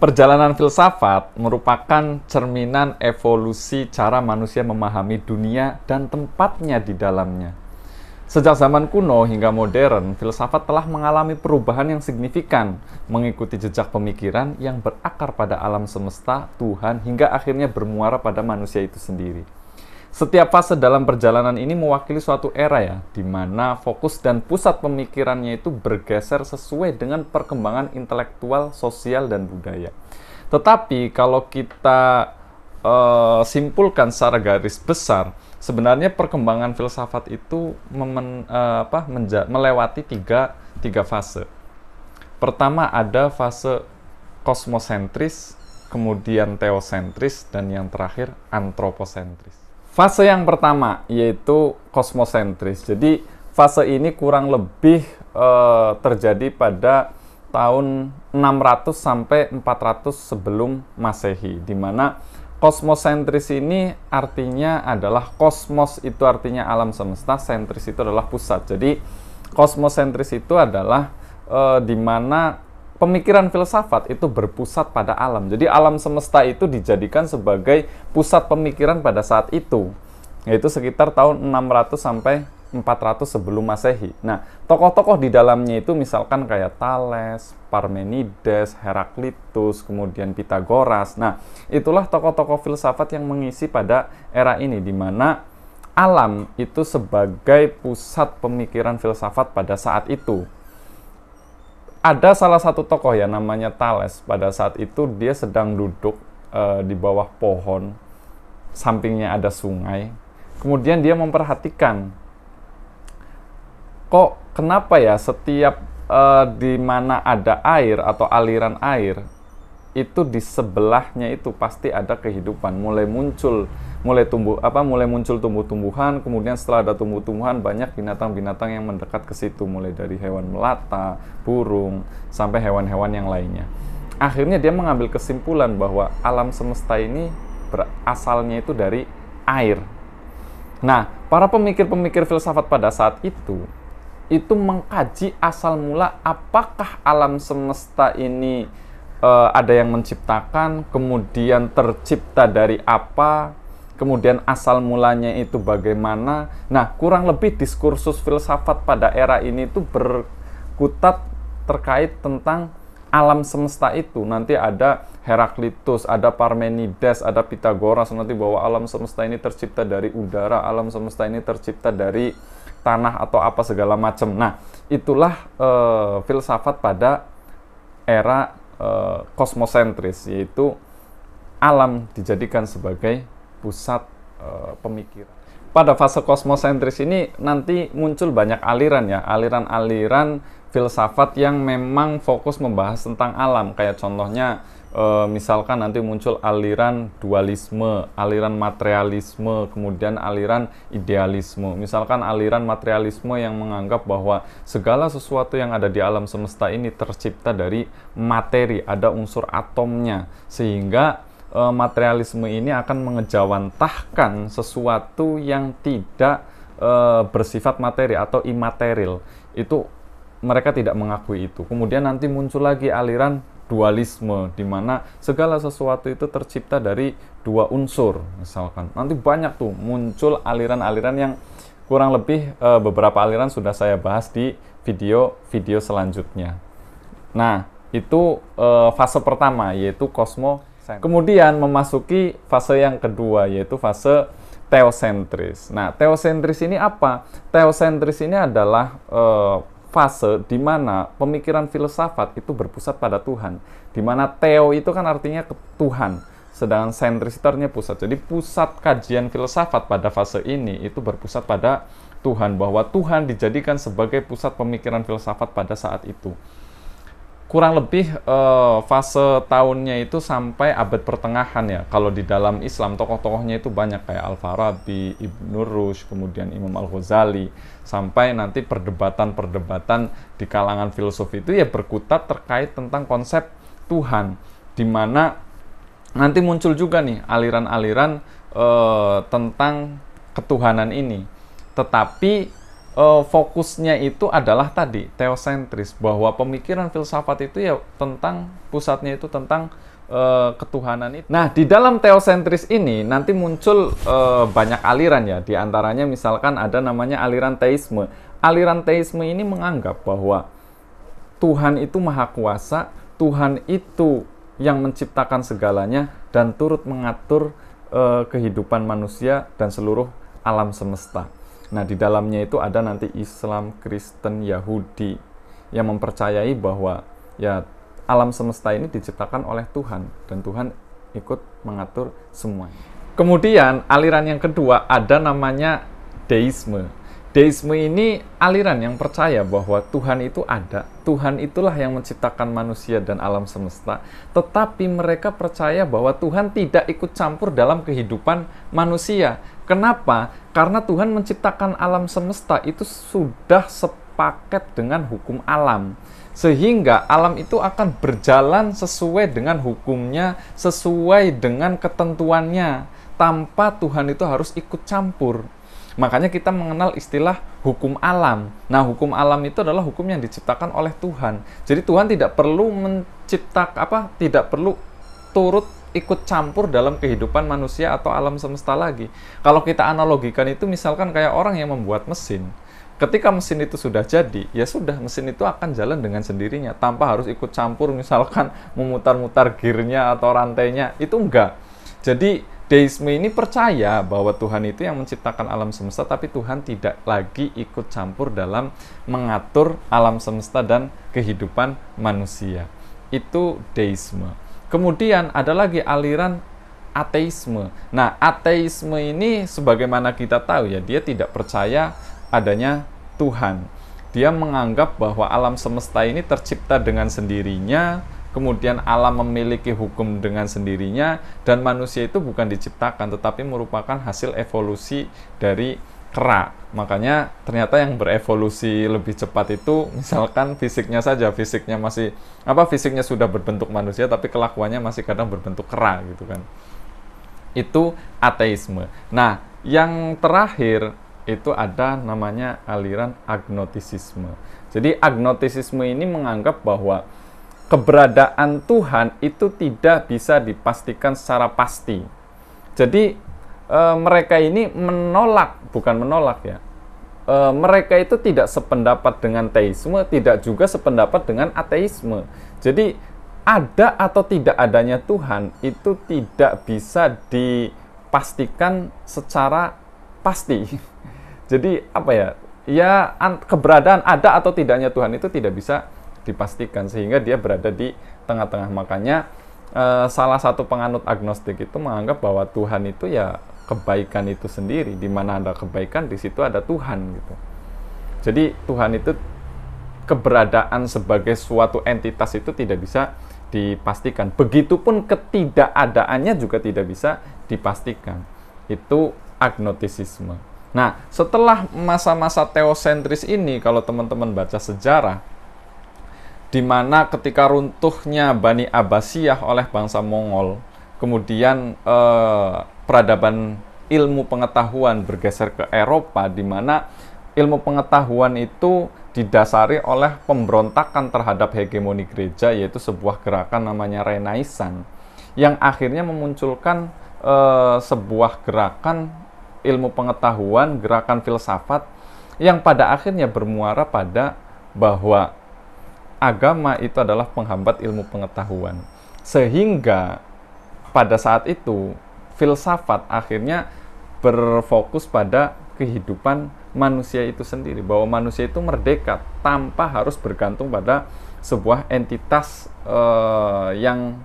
Perjalanan filsafat merupakan cerminan evolusi cara manusia memahami dunia dan tempatnya di dalamnya. Sejak zaman kuno hingga modern, filsafat telah mengalami perubahan yang signifikan, mengikuti jejak pemikiran yang berakar pada alam semesta, Tuhan, hingga akhirnya bermuara pada manusia itu sendiri. Setiap fase dalam perjalanan ini mewakili suatu era ya, di mana fokus dan pusat pemikirannya itu bergeser sesuai dengan perkembangan intelektual, sosial, dan budaya. Tetapi kalau kita uh, simpulkan secara garis besar, sebenarnya perkembangan filsafat itu memen, uh, apa, menja- melewati tiga, tiga fase. Pertama ada fase kosmosentris, kemudian teosentris, dan yang terakhir antroposentris. Fase yang pertama yaitu kosmosentris. Jadi fase ini kurang lebih e, terjadi pada tahun 600 sampai 400 sebelum Masehi di mana kosmosentris ini artinya adalah kosmos itu artinya alam semesta, sentris itu adalah pusat. Jadi kosmosentris itu adalah e, di mana pemikiran filsafat itu berpusat pada alam. Jadi alam semesta itu dijadikan sebagai pusat pemikiran pada saat itu, yaitu sekitar tahun 600 sampai 400 sebelum Masehi. Nah, tokoh-tokoh di dalamnya itu misalkan kayak Thales, Parmenides, Heraklitus, kemudian Pitagoras. Nah, itulah tokoh-tokoh filsafat yang mengisi pada era ini di mana alam itu sebagai pusat pemikiran filsafat pada saat itu ada salah satu tokoh ya namanya Thales pada saat itu dia sedang duduk uh, di bawah pohon sampingnya ada sungai kemudian dia memperhatikan kok kenapa ya setiap uh, di mana ada air atau aliran air itu di sebelahnya itu pasti ada kehidupan mulai muncul mulai tumbuh apa mulai muncul tumbuh-tumbuhan kemudian setelah ada tumbuh-tumbuhan banyak binatang-binatang yang mendekat ke situ mulai dari hewan melata burung sampai hewan-hewan yang lainnya akhirnya dia mengambil kesimpulan bahwa alam semesta ini berasalnya itu dari air nah para pemikir-pemikir filsafat pada saat itu itu mengkaji asal mula apakah alam semesta ini uh, ada yang menciptakan, kemudian tercipta dari apa, kemudian asal mulanya itu bagaimana. Nah, kurang lebih diskursus filsafat pada era ini itu berkutat terkait tentang alam semesta itu. Nanti ada Heraklitus, ada Parmenides, ada Pitagoras nanti bahwa alam semesta ini tercipta dari udara, alam semesta ini tercipta dari tanah atau apa segala macam. Nah, itulah e, filsafat pada era e, kosmosentris yaitu alam dijadikan sebagai pusat e, pemikiran. Pada fase kosmosentris ini nanti muncul banyak aliran ya, aliran-aliran filsafat yang memang fokus membahas tentang alam. Kayak contohnya e, misalkan nanti muncul aliran dualisme, aliran materialisme, kemudian aliran idealisme. Misalkan aliran materialisme yang menganggap bahwa segala sesuatu yang ada di alam semesta ini tercipta dari materi, ada unsur atomnya. Sehingga Eh, materialisme ini akan mengejawantahkan sesuatu yang tidak eh, bersifat materi atau imaterial. Itu mereka tidak mengakui itu. Kemudian nanti muncul lagi aliran dualisme di mana segala sesuatu itu tercipta dari dua unsur misalkan. Nanti banyak tuh muncul aliran-aliran yang kurang lebih eh, beberapa aliran sudah saya bahas di video-video selanjutnya. Nah, itu fase pertama yaitu kosmo Kemudian memasuki fase yang kedua yaitu fase teosentris. Nah, teosentris ini apa? Teosentris ini adalah e, fase di mana pemikiran filsafat itu berpusat pada Tuhan. Di mana teo itu kan artinya ke Tuhan, sedangkan sentris itu artinya pusat. Jadi pusat kajian filsafat pada fase ini itu berpusat pada Tuhan bahwa Tuhan dijadikan sebagai pusat pemikiran filsafat pada saat itu kurang lebih uh, fase tahunnya itu sampai abad pertengahan ya. Kalau di dalam Islam tokoh-tokohnya itu banyak kayak Al-Farabi, Ibnu Rushd, kemudian Imam Al-Ghazali sampai nanti perdebatan-perdebatan di kalangan filsuf itu ya berkutat terkait tentang konsep Tuhan di mana nanti muncul juga nih aliran-aliran uh, tentang ketuhanan ini. Tetapi uh, fokusnya itu adalah tadi teosentris bahwa pemikiran filsafat itu ya tentang pusatnya itu tentang eh, ketuhanan itu. Nah, di dalam teosentris ini nanti muncul uh, banyak aliran ya. Di antaranya misalkan ada namanya aliran teisme. Aliran teisme ini menganggap bahwa Tuhan itu maha kuasa, Tuhan itu yang menciptakan segalanya dan turut mengatur uh, kehidupan manusia dan seluruh alam semesta. Nah, di dalamnya itu ada nanti Islam, Kristen, Yahudi yang mempercayai bahwa ya alam semesta ini diciptakan oleh Tuhan dan Tuhan ikut mengatur semua Kemudian aliran yang kedua ada namanya deisme. Deisme ini aliran yang percaya bahwa Tuhan itu ada, Tuhan itulah yang menciptakan manusia dan alam semesta, tetapi mereka percaya bahwa Tuhan tidak ikut campur dalam kehidupan manusia. Kenapa? Karena Tuhan menciptakan alam semesta itu sudah sepaket dengan hukum alam. Sehingga alam itu akan berjalan sesuai dengan hukumnya, sesuai dengan ketentuannya, tanpa Tuhan itu harus ikut campur. Makanya kita mengenal istilah hukum alam. Nah, hukum alam itu adalah hukum yang diciptakan oleh Tuhan. Jadi Tuhan tidak perlu menciptakan apa? Tidak perlu turut ikut campur dalam kehidupan manusia atau alam semesta lagi. Kalau kita analogikan itu misalkan kayak orang yang membuat mesin. Ketika mesin itu sudah jadi, ya sudah mesin itu akan jalan dengan sendirinya tanpa harus ikut campur misalkan memutar-mutar gearnya atau rantainya. Itu enggak. Jadi Deisme ini percaya bahwa Tuhan itu yang menciptakan alam semesta, tapi Tuhan tidak lagi ikut campur dalam mengatur alam semesta dan kehidupan manusia. Itu deisme. Kemudian ada lagi aliran ateisme. Nah, ateisme ini sebagaimana kita tahu ya, dia tidak percaya adanya Tuhan. Dia menganggap bahwa alam semesta ini tercipta dengan sendirinya, kemudian alam memiliki hukum dengan sendirinya dan manusia itu bukan diciptakan tetapi merupakan hasil evolusi dari kera makanya ternyata yang berevolusi lebih cepat itu misalkan fisiknya saja fisiknya masih apa fisiknya sudah berbentuk manusia tapi kelakuannya masih kadang berbentuk kera gitu kan itu ateisme nah yang terakhir itu ada namanya aliran agnotisisme jadi agnotisisme ini menganggap bahwa keberadaan Tuhan itu tidak bisa dipastikan secara pasti jadi e, mereka ini menolak, bukan menolak ya. E, mereka itu tidak sependapat dengan teisme, tidak juga sependapat dengan ateisme. Jadi ada atau tidak adanya Tuhan itu tidak bisa dipastikan secara pasti. Jadi apa ya? Ya keberadaan ada atau tidaknya Tuhan itu tidak bisa dipastikan sehingga dia berada di tengah-tengah. Makanya e, salah satu penganut agnostik itu menganggap bahwa Tuhan itu ya kebaikan itu sendiri di mana ada kebaikan di situ ada Tuhan gitu jadi Tuhan itu keberadaan sebagai suatu entitas itu tidak bisa dipastikan begitupun ketidakadaannya juga tidak bisa dipastikan itu agnotisisme nah setelah masa-masa teosentris ini kalau teman-teman baca sejarah di mana ketika runtuhnya Bani Abbasiyah oleh bangsa Mongol kemudian eh, peradaban ilmu pengetahuan bergeser ke Eropa di mana ilmu pengetahuan itu didasari oleh pemberontakan terhadap hegemoni gereja yaitu sebuah gerakan namanya Renaisan yang akhirnya memunculkan e, sebuah gerakan ilmu pengetahuan, gerakan filsafat yang pada akhirnya bermuara pada bahwa agama itu adalah penghambat ilmu pengetahuan. Sehingga pada saat itu filsafat akhirnya berfokus pada kehidupan manusia itu sendiri bahwa manusia itu merdeka tanpa harus bergantung pada sebuah entitas uh, yang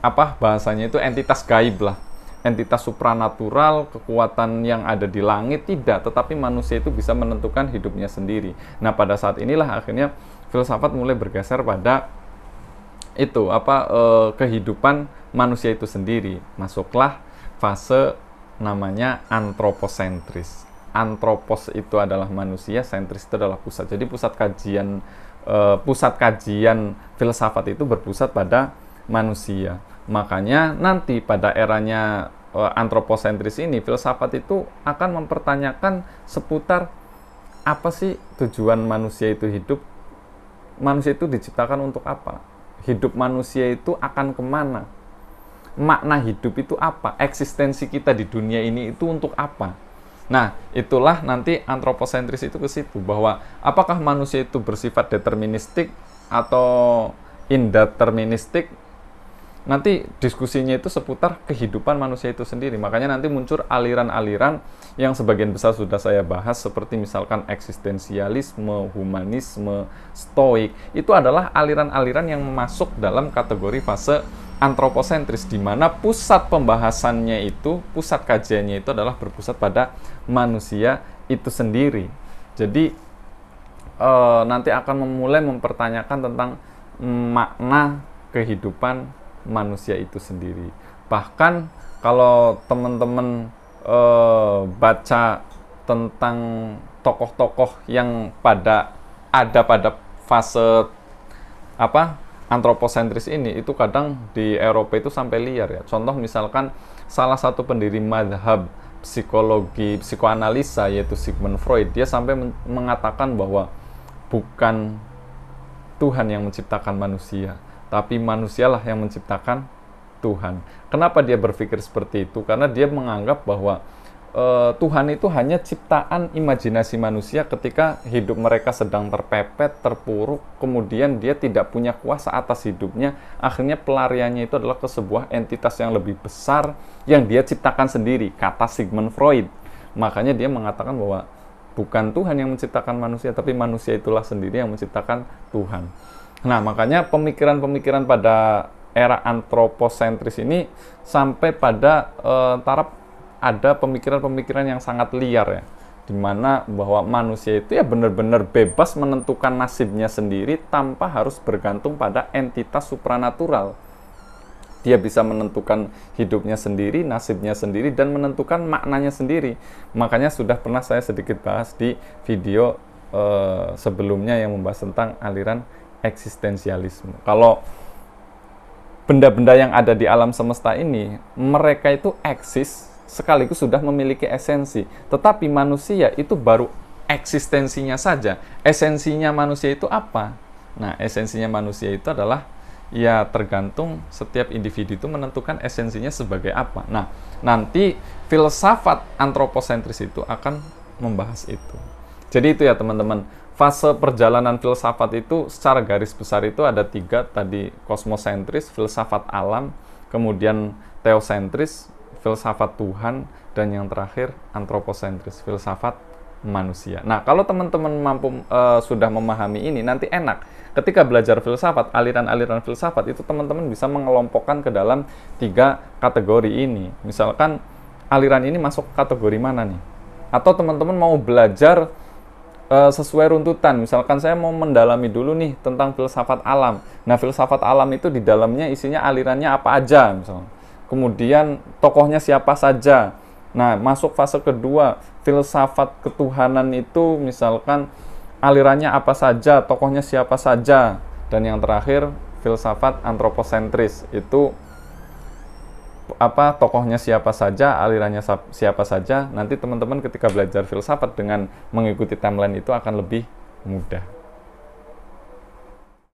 apa bahasanya itu entitas gaib lah entitas supranatural, kekuatan yang ada di langit tidak, tetapi manusia itu bisa menentukan hidupnya sendiri. Nah, pada saat inilah akhirnya filsafat mulai bergeser pada itu apa uh, kehidupan manusia itu sendiri. Masuklah fase namanya antroposentris. Antropos itu adalah manusia, sentris itu adalah pusat. Jadi pusat kajian uh, pusat kajian filsafat itu berpusat pada manusia. Makanya nanti pada eranya uh, antroposentris ini filsafat itu akan mempertanyakan seputar apa sih tujuan manusia itu hidup? Manusia itu diciptakan untuk apa? Hidup manusia itu akan kemana? makna hidup itu apa, eksistensi kita di dunia ini itu untuk apa. Nah, itulah nanti antroposentris itu ke situ bahwa apakah manusia itu bersifat deterministik atau indeterministik nanti diskusinya itu seputar kehidupan manusia itu sendiri. Makanya nanti muncul aliran-aliran yang sebagian besar sudah saya bahas seperti misalkan eksistensialisme, humanisme, stoik. Itu adalah aliran-aliran yang masuk dalam kategori fase antroposentris di mana pusat pembahasannya itu, pusat kajiannya itu adalah berpusat pada manusia itu sendiri. Jadi e, nanti akan memulai mempertanyakan tentang makna kehidupan manusia itu sendiri. Bahkan kalau teman-teman e, baca tentang tokoh-tokoh yang pada ada pada fase apa antroposentris ini itu kadang di Eropa itu sampai liar ya. Contoh misalkan salah satu pendiri madhab psikologi psikoanalisa yaitu Sigmund Freud dia sampai mengatakan bahwa bukan Tuhan yang menciptakan manusia tapi manusialah yang menciptakan Tuhan. Kenapa dia berpikir seperti itu? Karena dia menganggap bahwa Eh, Tuhan itu hanya ciptaan imajinasi manusia ketika hidup mereka sedang terpepet, terpuruk, kemudian dia tidak punya kuasa atas hidupnya. Akhirnya pelariannya itu adalah ke sebuah entitas yang lebih besar yang dia ciptakan sendiri, kata Sigmund Freud. Makanya dia mengatakan bahwa bukan Tuhan yang menciptakan manusia, tapi manusia itulah sendiri yang menciptakan Tuhan. Nah, makanya pemikiran-pemikiran pada era antroposentris ini sampai pada uh, taraf ada pemikiran-pemikiran yang sangat liar ya dimana bahwa manusia itu ya benar-benar bebas menentukan nasibnya sendiri tanpa harus bergantung pada entitas supranatural dia bisa menentukan hidupnya sendiri, nasibnya sendiri, dan menentukan maknanya sendiri. Makanya sudah pernah saya sedikit bahas di video eh, sebelumnya yang membahas tentang aliran eksistensialisme. Kalau benda-benda yang ada di alam semesta ini, mereka itu eksis sekaligus sudah memiliki esensi. Tetapi manusia itu baru eksistensinya saja. Esensinya manusia itu apa? Nah, esensinya manusia itu adalah ya tergantung setiap individu itu menentukan esensinya sebagai apa. Nah, nanti filsafat antroposentris itu akan membahas itu. Jadi itu ya teman-teman, fase perjalanan filsafat itu secara garis besar itu ada tiga tadi kosmosentris, filsafat alam, kemudian teosentris, filsafat Tuhan, dan yang terakhir antroposentris, filsafat manusia. Nah, kalau teman-teman mampu uh, sudah memahami ini, nanti enak. Ketika belajar filsafat, aliran-aliran filsafat itu teman-teman bisa mengelompokkan ke dalam tiga kategori ini. Misalkan aliran ini masuk kategori mana nih? Atau teman-teman mau belajar uh, sesuai runtutan. Misalkan saya mau mendalami dulu nih tentang filsafat alam. Nah, filsafat alam itu di dalamnya isinya alirannya apa aja, misalnya kemudian tokohnya siapa saja. Nah, masuk fase kedua, filsafat ketuhanan itu misalkan alirannya apa saja, tokohnya siapa saja. Dan yang terakhir, filsafat antroposentris itu apa tokohnya siapa saja, alirannya siapa saja. Nanti teman-teman ketika belajar filsafat dengan mengikuti timeline itu akan lebih mudah.